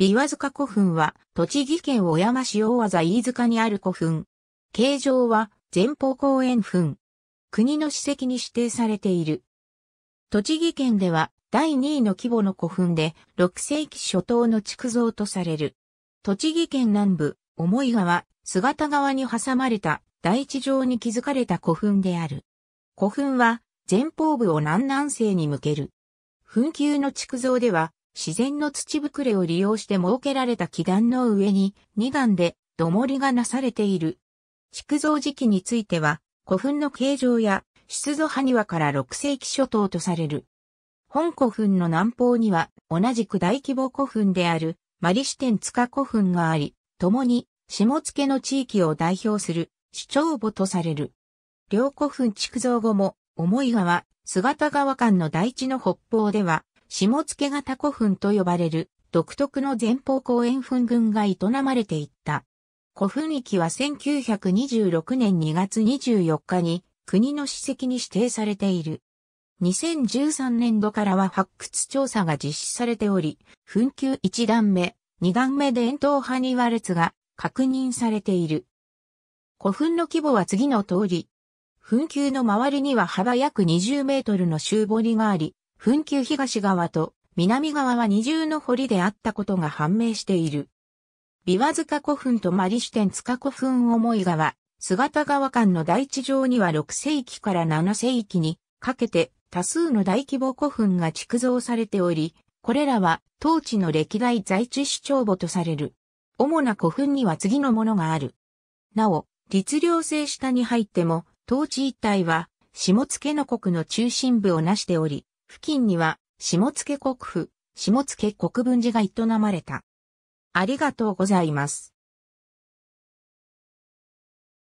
琵琶塚古墳は、栃木県小山市大技飯塚にある古墳。形状は、前方後円墳。国の史跡に指定されている。栃木県では、第2位の規模の古墳で、6世紀初頭の築造とされる。栃木県南部、重井川、姿川に挟まれた、大地上に築かれた古墳である。古墳は、前方部を南南西に向ける。墳丘の築造では、自然の土ぶくれを利用して設けられた基壇の上に2段で土盛りがなされている。築造時期については古墳の形状や出土埴輪から6世紀初頭とされる。本古墳の南方には同じく大規模古墳であるマリシテン塚古墳があり、共に下付の地域を代表する主張墓とされる。両古墳築造後も、重い川、姿川間の大地の北方では、下付型古墳と呼ばれる独特の前方後円墳群が営まれていった。古墳域は1926年2月24日に国の史跡に指定されている。2013年度からは発掘調査が実施されており、墳丘1段目、2段目で円筒派にれ列が確認されている。古墳の規模は次の通り、墳丘の周りには幅約20メートルの周堀があり、墳丘東側と南側は二重の堀であったことが判明している。琵琶塚古墳とマリシテン塚古墳思い川、姿川間の大地上には6世紀から7世紀にかけて多数の大規模古墳が築造されており、これらは当地の歴代在地主張墓とされる。主な古墳には次のものがある。なお、律令制下に入っても、当地一帯は、下野国の中心部をなしており、付近には、下野国府、下野国分寺が営まれた。ありがとうございます。